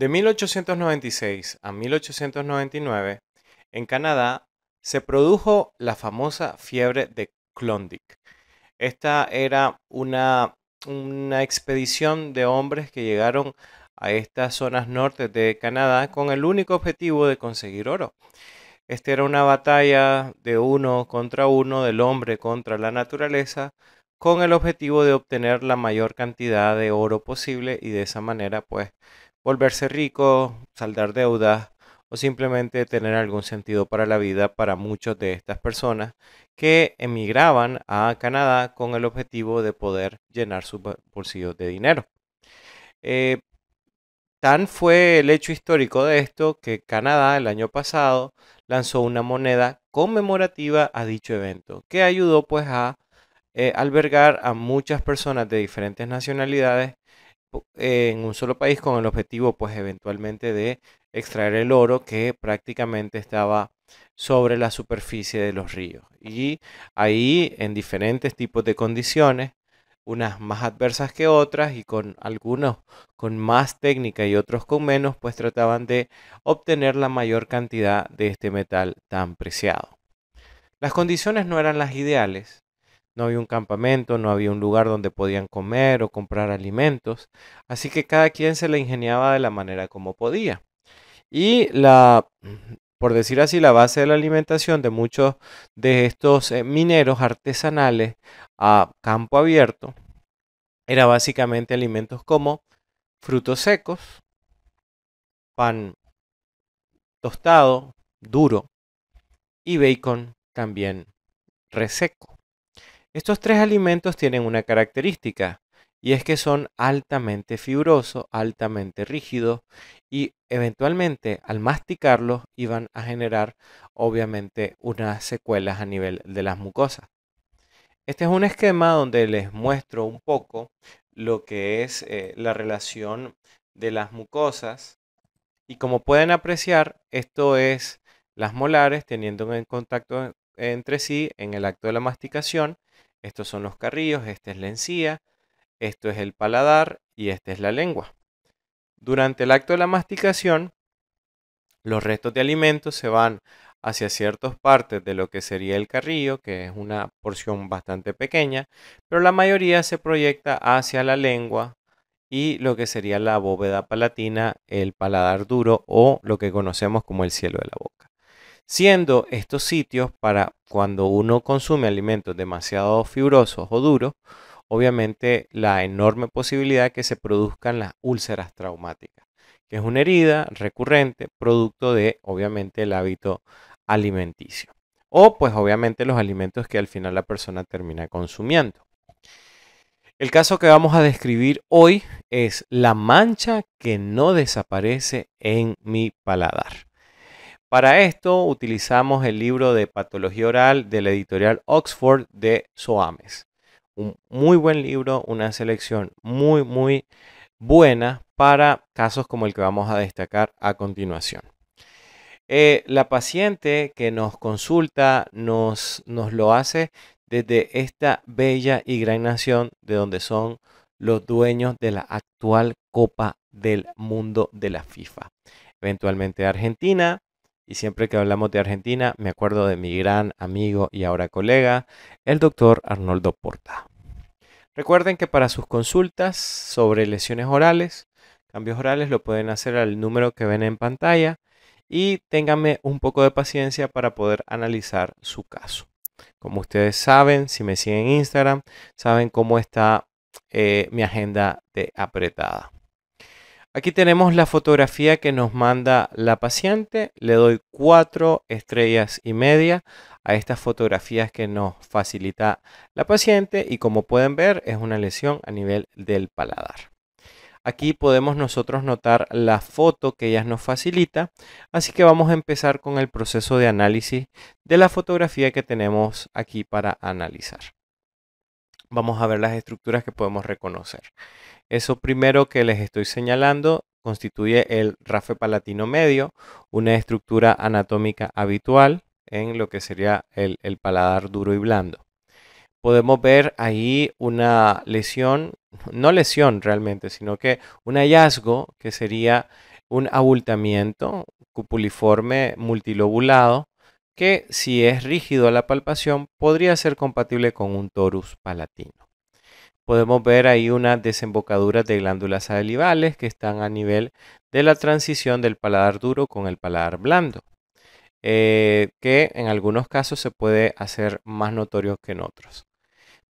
De 1896 a 1899, en Canadá se produjo la famosa fiebre de Klondike. Esta era una, una expedición de hombres que llegaron a estas zonas norte de Canadá con el único objetivo de conseguir oro. Esta era una batalla de uno contra uno del hombre contra la naturaleza con el objetivo de obtener la mayor cantidad de oro posible y de esa manera pues volverse rico, saldar deudas o simplemente tener algún sentido para la vida para muchas de estas personas que emigraban a Canadá con el objetivo de poder llenar sus bolsillos de dinero. Eh, tan fue el hecho histórico de esto que Canadá el año pasado lanzó una moneda conmemorativa a dicho evento, que ayudó pues a eh, albergar a muchas personas de diferentes nacionalidades en un solo país con el objetivo pues eventualmente de extraer el oro que prácticamente estaba sobre la superficie de los ríos. Y ahí en diferentes tipos de condiciones, unas más adversas que otras y con algunos con más técnica y otros con menos, pues trataban de obtener la mayor cantidad de este metal tan preciado. Las condiciones no eran las ideales, no había un campamento, no había un lugar donde podían comer o comprar alimentos, así que cada quien se la ingeniaba de la manera como podía. Y la, por decir así, la base de la alimentación de muchos de estos eh, mineros artesanales a campo abierto era básicamente alimentos como frutos secos, pan tostado, duro, y bacon también reseco. Estos tres alimentos tienen una característica y es que son altamente fibrosos, altamente rígidos y eventualmente al masticarlos iban a generar obviamente unas secuelas a nivel de las mucosas. Este es un esquema donde les muestro un poco lo que es eh, la relación de las mucosas y como pueden apreciar esto es las molares teniendo en contacto eh, entre sí en el acto de la masticación estos son los carrillos, este es la encía, esto es el paladar y esta es la lengua. Durante el acto de la masticación, los restos de alimentos se van hacia ciertas partes de lo que sería el carrillo, que es una porción bastante pequeña, pero la mayoría se proyecta hacia la lengua y lo que sería la bóveda palatina, el paladar duro o lo que conocemos como el cielo de la boca siendo estos sitios para cuando uno consume alimentos demasiado fibrosos o duros, obviamente la enorme posibilidad que se produzcan las úlceras traumáticas, que es una herida recurrente producto de obviamente el hábito alimenticio o pues obviamente los alimentos que al final la persona termina consumiendo. El caso que vamos a describir hoy es la mancha que no desaparece en mi paladar. Para esto utilizamos el libro de Patología Oral de la editorial Oxford de Soames. Un muy buen libro, una selección muy, muy buena para casos como el que vamos a destacar a continuación. Eh, la paciente que nos consulta nos, nos lo hace desde esta bella y gran nación de donde son los dueños de la actual Copa del Mundo de la FIFA. Eventualmente Argentina, y siempre que hablamos de Argentina, me acuerdo de mi gran amigo y ahora colega, el doctor Arnoldo Porta. Recuerden que para sus consultas sobre lesiones orales, cambios orales, lo pueden hacer al número que ven en pantalla y ténganme un poco de paciencia para poder analizar su caso. Como ustedes saben, si me siguen en Instagram, saben cómo está eh, mi agenda de apretada. Aquí tenemos la fotografía que nos manda la paciente. Le doy cuatro estrellas y media a estas fotografías que nos facilita la paciente y como pueden ver es una lesión a nivel del paladar. Aquí podemos nosotros notar la foto que ella nos facilita, así que vamos a empezar con el proceso de análisis de la fotografía que tenemos aquí para analizar vamos a ver las estructuras que podemos reconocer. Eso primero que les estoy señalando constituye el rafe palatino medio, una estructura anatómica habitual en lo que sería el, el paladar duro y blando. Podemos ver ahí una lesión, no lesión realmente, sino que un hallazgo que sería un abultamiento cupuliforme multilobulado que si es rígido a la palpación podría ser compatible con un torus palatino. Podemos ver ahí una desembocadura de glándulas salivales que están a nivel de la transición del paladar duro con el paladar blando, eh, que en algunos casos se puede hacer más notorio que en otros.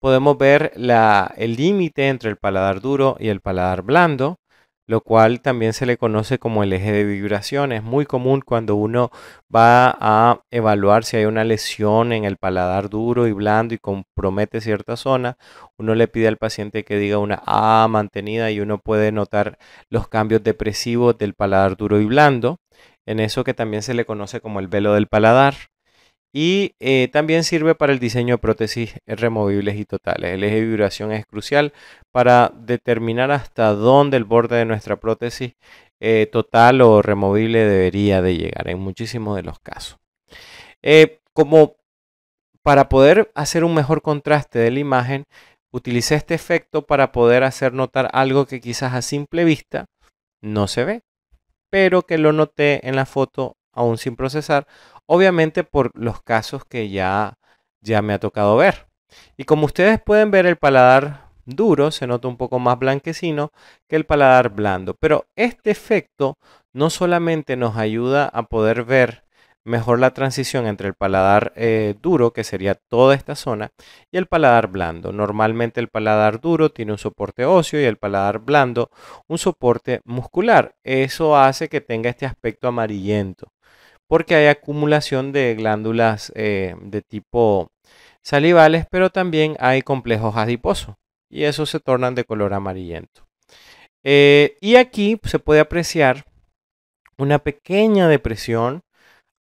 Podemos ver el límite entre el paladar duro y el paladar blando, lo cual también se le conoce como el eje de vibración. Es muy común cuando uno va a evaluar si hay una lesión en el paladar duro y blando y compromete cierta zona. Uno le pide al paciente que diga una A mantenida y uno puede notar los cambios depresivos del paladar duro y blando, en eso que también se le conoce como el velo del paladar. Y eh, también sirve para el diseño de prótesis removibles y totales. El eje de vibración es crucial para determinar hasta dónde el borde de nuestra prótesis eh, total o removible debería de llegar en muchísimos de los casos. Eh, como para poder hacer un mejor contraste de la imagen, utilicé este efecto para poder hacer notar algo que quizás a simple vista no se ve, pero que lo noté en la foto aún sin procesar Obviamente por los casos que ya, ya me ha tocado ver. Y como ustedes pueden ver, el paladar duro se nota un poco más blanquecino que el paladar blando. Pero este efecto no solamente nos ayuda a poder ver mejor la transición entre el paladar eh, duro, que sería toda esta zona, y el paladar blando. Normalmente el paladar duro tiene un soporte óseo y el paladar blando un soporte muscular. Eso hace que tenga este aspecto amarillento porque hay acumulación de glándulas eh, de tipo salivales, pero también hay complejos adiposos y esos se tornan de color amarillento. Eh, y aquí se puede apreciar una pequeña depresión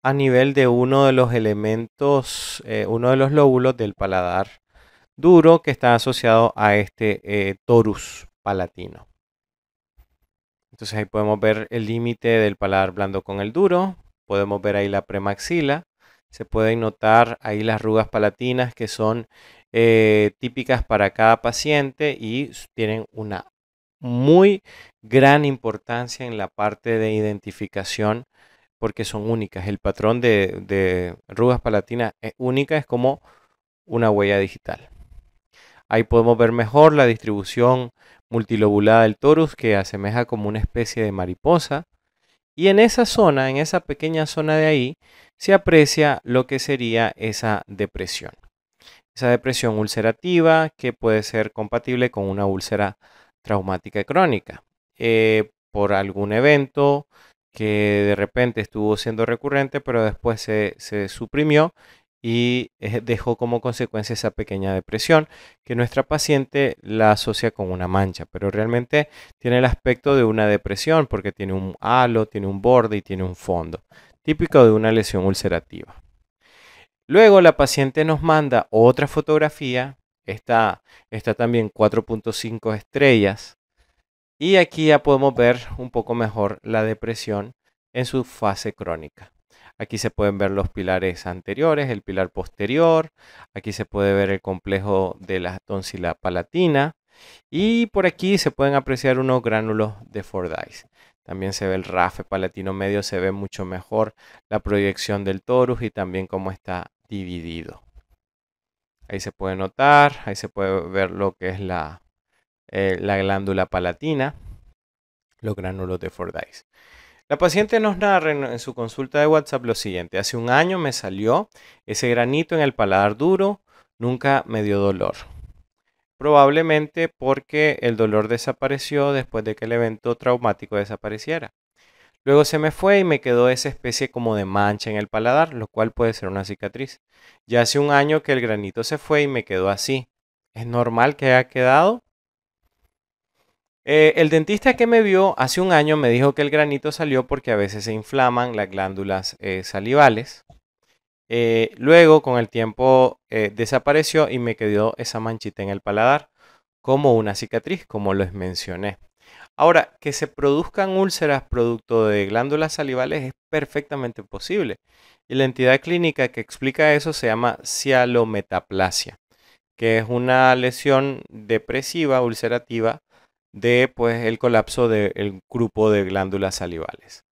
a nivel de uno de los elementos, eh, uno de los lóbulos del paladar duro que está asociado a este torus palatino. Entonces ahí podemos ver el límite del paladar blando con el duro, Podemos ver ahí la premaxila. Se pueden notar ahí las rugas palatinas que son eh, típicas para cada paciente y tienen una muy gran importancia en la parte de identificación porque son únicas. El patrón de, rugas palatinas es única, es como una huella digital. Ahí podemos ver mejor la distribución multilobulada del torus que asemeja como una especie de mariposa. Y en esa zona, en esa pequeña zona de ahí, se aprecia lo que sería esa depresión. Esa depresión ulcerativa que puede ser compatible con una úlcera traumática crónica. Eh, por algún evento que de repente estuvo siendo recurrente, pero después se suprimió y eh, dejó como consecuencia esa pequeña depresión que nuestra paciente la asocia con una mancha, pero realmente tiene el aspecto de una depresión porque tiene un halo, tiene un borde y tiene un fondo, típico de una lesión ulcerativa. Luego la paciente nos manda otra fotografía, está, está también 4.5 estrellas, y aquí ya podemos ver un poco mejor la depresión en su fase crónica. Aquí se pueden ver los pilares anteriores, el pilar posterior. Aquí se puede ver el complejo de la tonsila palatina. Y por aquí se pueden apreciar unos gránulos de Fordyce. También se ve el rafe palatino medio, se ve mucho mejor la proyección del torus y también cómo está dividido. Ahí se puede notar, ahí se puede ver lo que es la, eh, la glándula palatina, los gránulos de Fordyce. La paciente nos narra en su consulta de WhatsApp lo siguiente. Hace un año me salió ese granito en el paladar duro, nunca me dio dolor. Probablemente porque el dolor desapareció después de que el evento traumático desapareciera. Luego se me fue y me quedó esa especie como de mancha en el paladar, lo cual puede ser una cicatriz. Ya hace un año que el granito se fue y me quedó así. ¿Es normal que haya quedado? Eh, el dentista que me vio hace un año me dijo que el granito salió porque a veces se inflaman las glándulas eh, salivales. Eh, luego, con el tiempo, desapareció y me quedó esa manchita en el paladar, como una cicatriz, como les mencioné. Ahora, que se produzcan úlceras producto de glándulas salivales es perfectamente posible. Y la entidad clínica que explica eso se llama cialometaplasia, que es una lesión depresiva ulcerativa de pues, el colapso del grupo de glándulas salivales.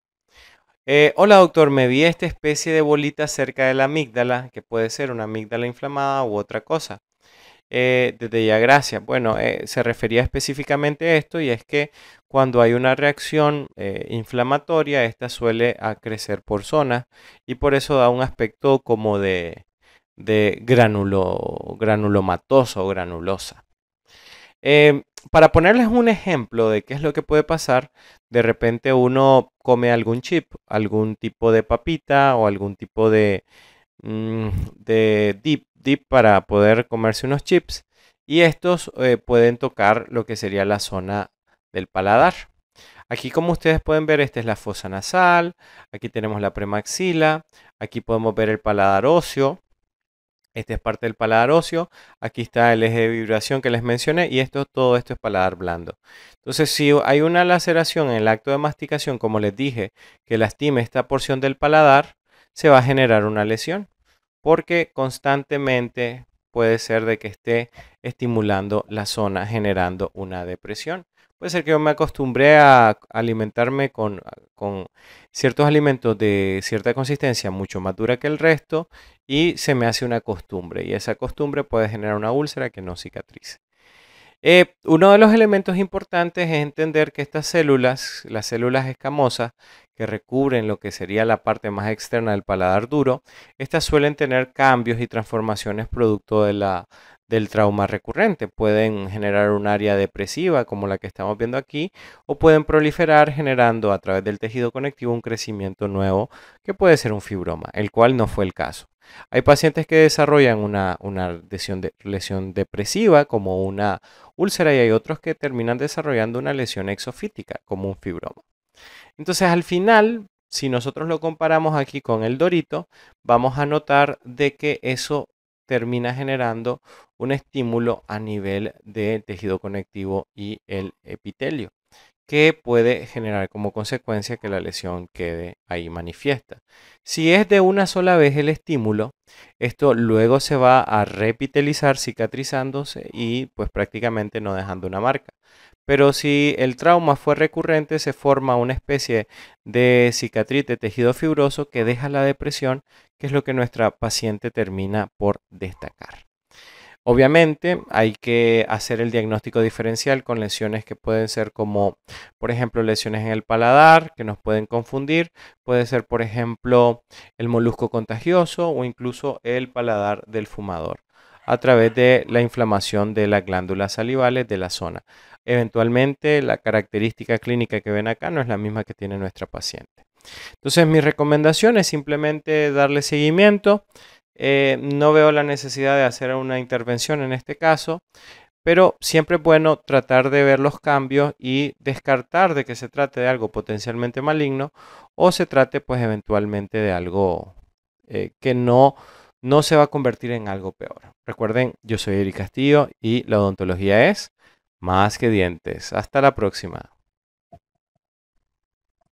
Eh, hola doctor, me vi esta especie de bolita cerca de la amígdala, que puede ser una amígdala inflamada u otra cosa. Eh, desde ya, gracias. Bueno, eh, se refería específicamente a esto y es que cuando hay una reacción eh, inflamatoria, esta suele crecer por zonas y por eso da un aspecto como de, de granulo, granulomatoso o granulosa. Em, para ponerles un ejemplo de qué es lo que puede pasar, de repente uno come algún chip, algún tipo de papita o algún tipo de, mm, dip, dip para poder comerse unos chips y estos eh, pueden tocar lo que sería la zona del paladar. Aquí como ustedes pueden ver, esta es la fosa nasal, aquí tenemos la premaxila, aquí podemos ver el paladar óseo, este es parte del paladar óseo. Aquí está el eje de vibración que les mencioné y esto, todo esto es paladar blando. Entonces, si hay una laceración en el acto de masticación, como les dije, que lastime esta porción del paladar, se va a generar una lesión porque constantemente puede ser de que esté estimulando la zona generando una depresión. Puede ser que yo me acostumbré a alimentarme con, ciertos alimentos de cierta consistencia mucho más dura que el resto y se me hace una costumbre y esa costumbre puede generar una úlcera que no cicatrice. Eh, uno de los elementos importantes es entender que estas células, las células escamosas, que recubren lo que sería la parte más externa del paladar duro, estas suelen tener cambios y transformaciones producto de la, del trauma recurrente. Pueden generar un área depresiva como la que estamos viendo aquí o pueden proliferar generando a través del tejido conectivo un crecimiento nuevo que puede ser un fibroma, el cual no fue el caso. Hay pacientes que desarrollan una, una lesión, lesión, depresiva como una úlcera y hay otros que terminan desarrollando una lesión exofítica como un fibroma. Entonces al final, si nosotros lo comparamos aquí con el dorito, vamos a notar de que eso termina generando un estímulo a nivel de tejido conectivo y el epitelio, que puede generar como consecuencia que la lesión quede ahí manifiesta. Si es de una sola vez el estímulo, esto luego se va a repitelizar cicatrizándose y pues prácticamente no dejando una marca pero si el trauma fue recurrente se forma una especie de cicatriz de tejido fibroso que deja la depresión, que es lo que nuestra paciente termina por destacar. Obviamente hay que hacer el diagnóstico diferencial con lesiones que pueden ser como, por ejemplo, lesiones en el paladar que nos pueden confundir, puede ser, por ejemplo, el molusco contagioso o incluso el paladar del fumador a través de la inflamación de las glándulas salivales de la zona. Eventualmente, la característica clínica que ven acá no es la misma que tiene nuestra paciente. Entonces, mi recomendación es simplemente darle seguimiento. Eh, no veo la necesidad de hacer una intervención en este caso, pero siempre es bueno tratar de ver los cambios y descartar de que se trate de algo potencialmente maligno o se trate pues eventualmente de algo eh, que no no se va a convertir en algo peor. Recuerden, yo soy Eric Castillo y la odontología es más que dientes. Hasta la próxima.